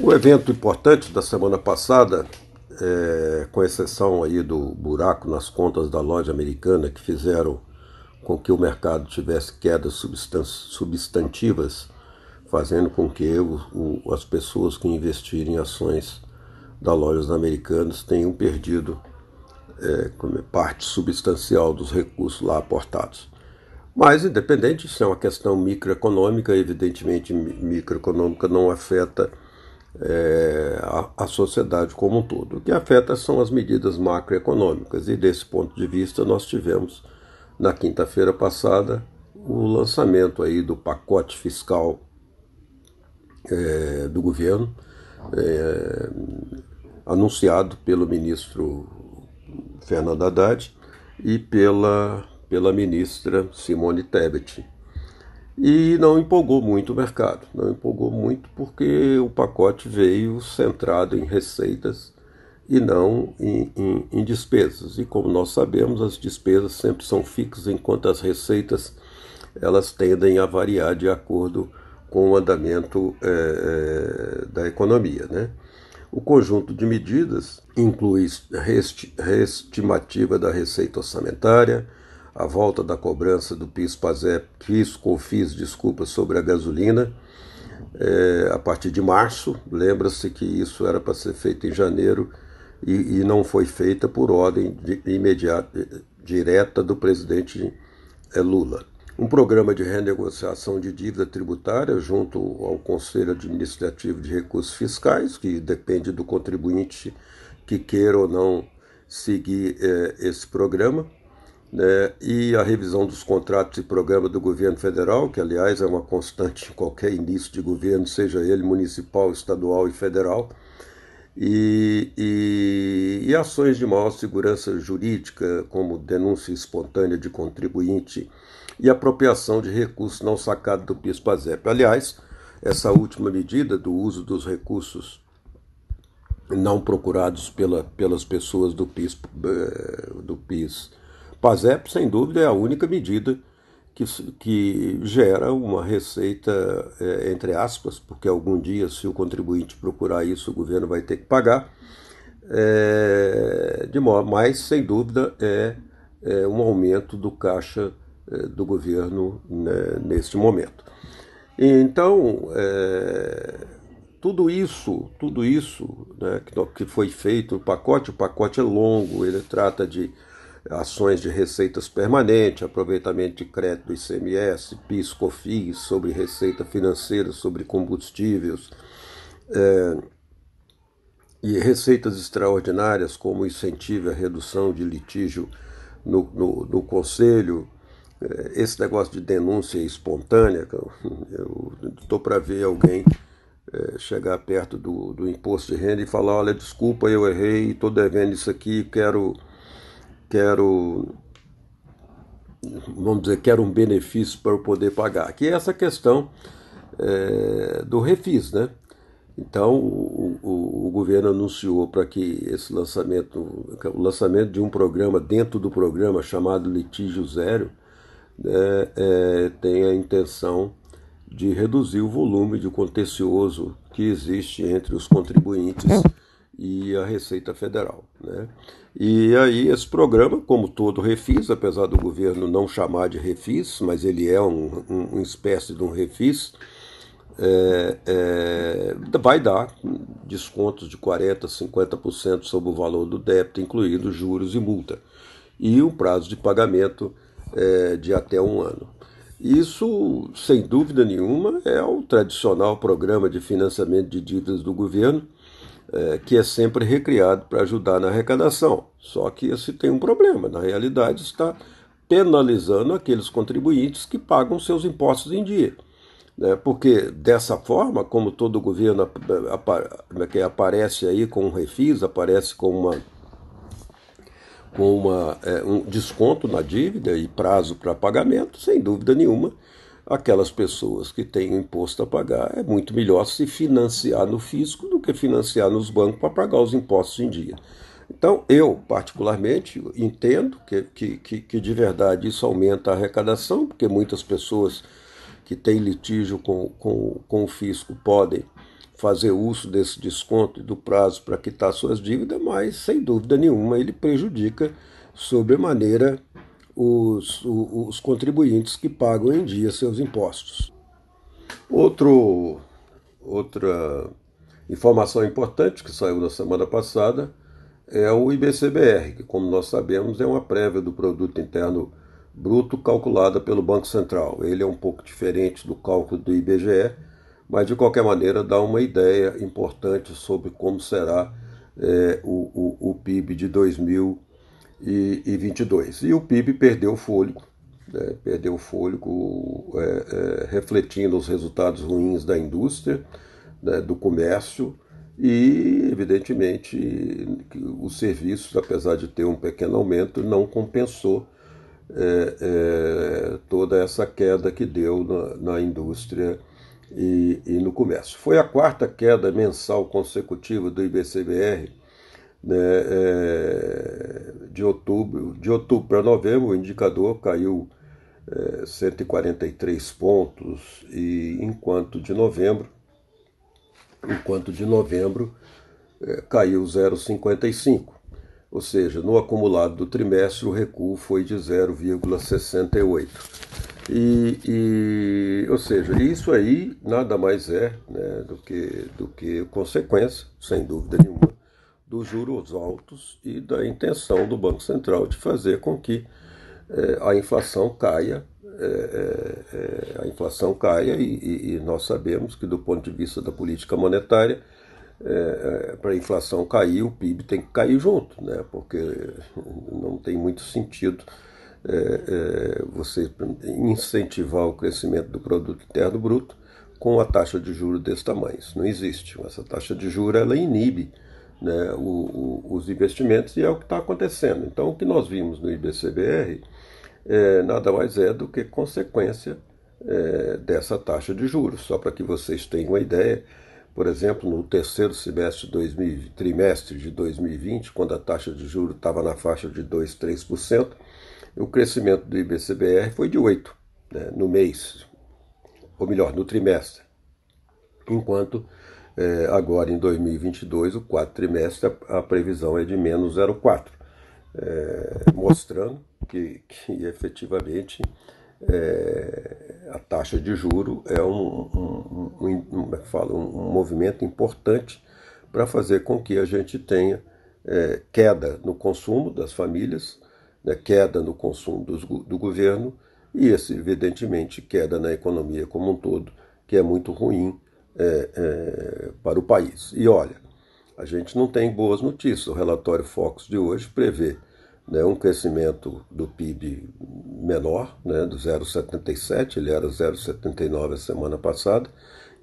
O evento importante da semana passada, é, com exceção aí do buraco nas contas da loja americana que fizeram com que o mercado tivesse quedas substantivas, fazendo com que o, o, as pessoas que investirem em ações da lojas americanas tenham perdido é, é, parte substancial dos recursos lá aportados. Mas, independente, isso é uma questão microeconômica, evidentemente, microeconômica não afeta é, a, a, sociedade como um todo. O que afeta são as medidas macroeconômicas, e desse ponto de vista, nós tivemos na quinta-feira passada o lançamento aí do pacote fiscal é, do governo, é, anunciado pelo ministro Fernando Haddad e pela, pela ministra Simone Tebet e não empolgou muito o mercado. Não empolgou muito porque o pacote veio centrado em receitas e não em, em, em, despesas. E como nós sabemos, as despesas sempre são fixas, enquanto as receitas elas tendem a variar de acordo com o andamento é, da economia. Né? O conjunto de medidas inclui reestimativa da receita orçamentária, a volta da cobrança do PIS-PASEP, PIS-COFIS, desculpa, sobre a gasolina, é, a partir de março. Lembra-se que isso era para ser feito em janeiro e, e não foi feita por ordem de, imediata, eh, direta do presidente eh, Lula. Um programa de renegociação de dívida tributária junto ao Conselho Administrativo de Recursos Fiscais, que depende do contribuinte que queira ou não seguir é, esse programa né, e a revisão dos contratos e programas do governo federal, que aliás é uma constante em qualquer início de governo, seja ele municipal, estadual e federal, e, e, e ações de maior segurança jurídica, como denúncia espontânea de contribuinte e apropriação de recursos não sacados do PIS-PASEP. Aliás, essa última medida do uso dos recursos não procurados pela, pelas pessoas do PIS, eh, do PIS PASEP, sem dúvida, é a única medida que, que gera uma receita, é, entre aspas, porque algum dia, se o contribuinte procurar isso, o governo vai ter que pagar. É, de modo, mas, sem dúvida, é, é um aumento do caixa é, do governo né, neste momento. Então, é, tudo isso, tudo isso né, que, que foi feito, o pacote, o pacote é longo, ele trata de ações de receitas permanente, aproveitamento de crédito ICMS, PIS, COFINS, sobre receita financeira, sobre combustíveis, é, e receitas extraordinárias como incentivo à redução de litígio no, no, no conselho, é, esse negócio de denúncia espontânea, eu estou para ver alguém é, chegar perto do, do imposto de renda e falar, olha, desculpa, eu errei, estou devendo isso aqui, quero quero vamos dizer, quero um benefício para eu poder pagar, que é essa questão é, do refis, né? Então, o, o, o governo anunciou para que esse lançamento, o lançamento de um programa dentro do programa chamado Litígio Zero, né, é, tem a intenção de reduzir o volume de contencioso que existe entre os contribuintes hum. e a Receita Federal, né? E aí esse programa, como todo refis, apesar do governo não chamar de refis, mas ele é um, um, uma espécie de um refis, é, é, vai dar descontos de 40%, 50% sobre o valor do débito, incluindo juros e multa, e o um prazo de pagamento é, de até um ano. Isso, sem dúvida nenhuma, é o tradicional programa de financiamento de dívidas do governo, é, que é sempre recriado para ajudar na arrecadação. Só que esse tem um problema, na realidade está penalizando aqueles contribuintes que pagam seus impostos em dia. Né? Porque dessa forma, como todo governo é que é, aparece aí com um refis, aparece com uma com uma, um desconto na dívida e prazo para pagamento, sem dúvida nenhuma, aquelas pessoas que têm imposto a pagar, é muito melhor se financiar no fisco do que financiar nos bancos para pagar os impostos em dia. Então, eu, particularmente, entendo que, que, que, de verdade isso aumenta a arrecadação, porque muitas pessoas que têm litígio com, com, com o fisco podem fazer uso desse desconto e do prazo para quitar suas dívidas, mas, sem dúvida nenhuma, ele prejudica sobremaneira os, os contribuintes que pagam em dia seus impostos. Outro, outra informação importante que saiu na semana passada é o IBCBR, que, como nós sabemos, é uma prévia do Produto Interno Bruto calculada pelo Banco Central. Ele é um pouco diferente do cálculo do IBGE, mas de qualquer maneira dá uma ideia importante sobre como será é, o, o, o PIB de 2020 e, e E o PIB perdeu o fôlego, né, perdeu o fôlego, é, é, refletindo os resultados ruins da indústria, né, do comércio e, evidentemente, os serviços, apesar de ter um pequeno aumento, não compensou é, é, toda essa queda que deu na, na indústria. E, e no comércio. Foi a quarta queda mensal consecutiva do IBCBR né, é, de outubro, de outubro para novembro, o indicador caiu é, 143 pontos, e enquanto de novembro, enquanto de novembro é, caiu 0,55. Ou seja, no acumulado do trimestre, o recuo foi de 0,68. E, e, ou seja, isso aí nada mais é né, do, que, do que consequência, sem dúvida nenhuma, dos juros altos e da intenção do Banco Central de fazer com que eh, a inflação caia, eh, eh, eh, a inflação caia e, e, e, nós sabemos que do ponto de vista da política monetária, para a inflação cair, o PIB tem que cair junto, né? porque não tem muito sentido você incentivar o crescimento do produto interno bruto com a taxa de juro desse tamanho. Isso não existe. Essa taxa de juro ela inibe né, o, o, os investimentos e é o que está acontecendo. Então, o que nós vimos no IBCBR é, nada mais é do que consequência é, dessa taxa de juros. Só para que vocês tenham uma ideia, por exemplo, no terceiro semestre de 2000, trimestre de 2020, quando a taxa de juros estava na faixa de 2%, 3%, o crescimento do IBCBR foi de 8% né, no mês, ou melhor, no trimestre, enquanto é, agora, em 2022, o quarto trimestre, a, a previsão é de menos 0,4, é, mostrando que, que efetivamente é, a taxa de juro é um, um, um, um, é falo, um movimento importante para fazer com que a gente tenha é, queda no consumo das famílias, né, queda no consumo dos, do governo e, esse, evidentemente, queda na economia como um todo, que é muito ruim é, é, para o país. E olha, a gente não tem boas notícias. O relatório Focus de hoje prevê né, um crescimento do PIB menor, né, do 0,77, ele era 0,79 a semana passada,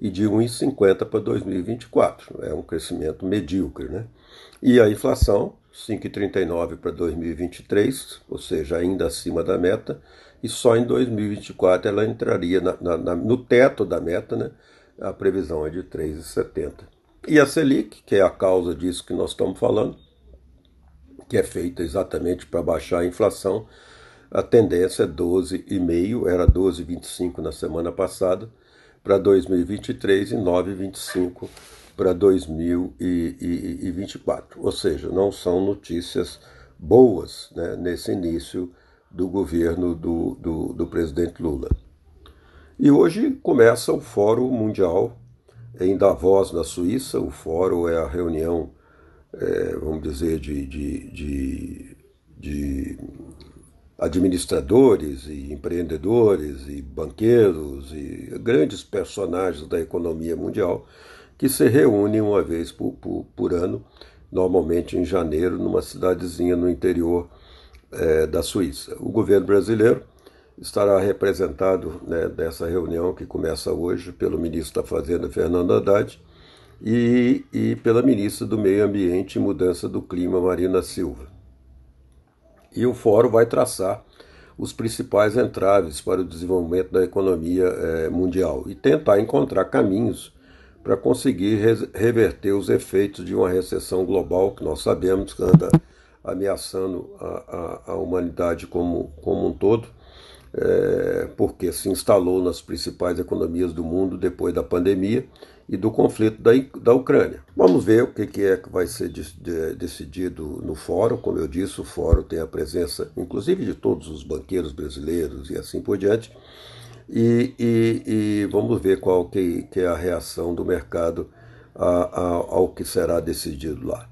e de 1,50 para 2024. É um crescimento medíocre. Né? E a inflação, 5,39 para 2023, ou seja, ainda acima da meta, e só em 2024 ela entraria na, na, na, no teto da meta, né? a previsão é de 3,70. E a Selic, que é a causa disso que nós estamos falando, que é feita exatamente para baixar a inflação, a tendência é 12,5, era 12,25 na semana passada, para 2023 e 9,25 para 2024. Ou seja, não são notícias boas né, nesse início do governo do, do, do presidente Lula. E hoje começa o Fórum Mundial em Davos, na Suíça. O Fórum é a reunião, é, vamos dizer, de, de, de, de, administradores e empreendedores e banqueiros e grandes personagens da economia mundial que se reúnem uma vez por, por, por ano, normalmente em janeiro, numa cidadezinha no interior é, da Suíça. O governo brasileiro estará representado né, reunião que começa hoje pelo ministro da Fazenda, Fernando Haddad, e, e pela ministra do Meio Ambiente e Mudança do Clima, Marina Silva. E o fórum vai traçar os principais entraves para o desenvolvimento da economia eh, mundial e tentar encontrar caminhos para conseguir reverter os efeitos de uma recessão global que nós sabemos que anda ameaçando a, a, a humanidade como, como um todo é, porque se instalou nas principais economias do mundo depois da pandemia e do conflito da, da Ucrânia. Vamos ver o que, que é que vai ser de, de, decidido no fórum. Como eu disse, o fórum tem a presença, inclusive, de todos os banqueiros brasileiros e assim por diante. E, e, e vamos ver qual que, que, é a reação do mercado a, a, ao que será decidido lá.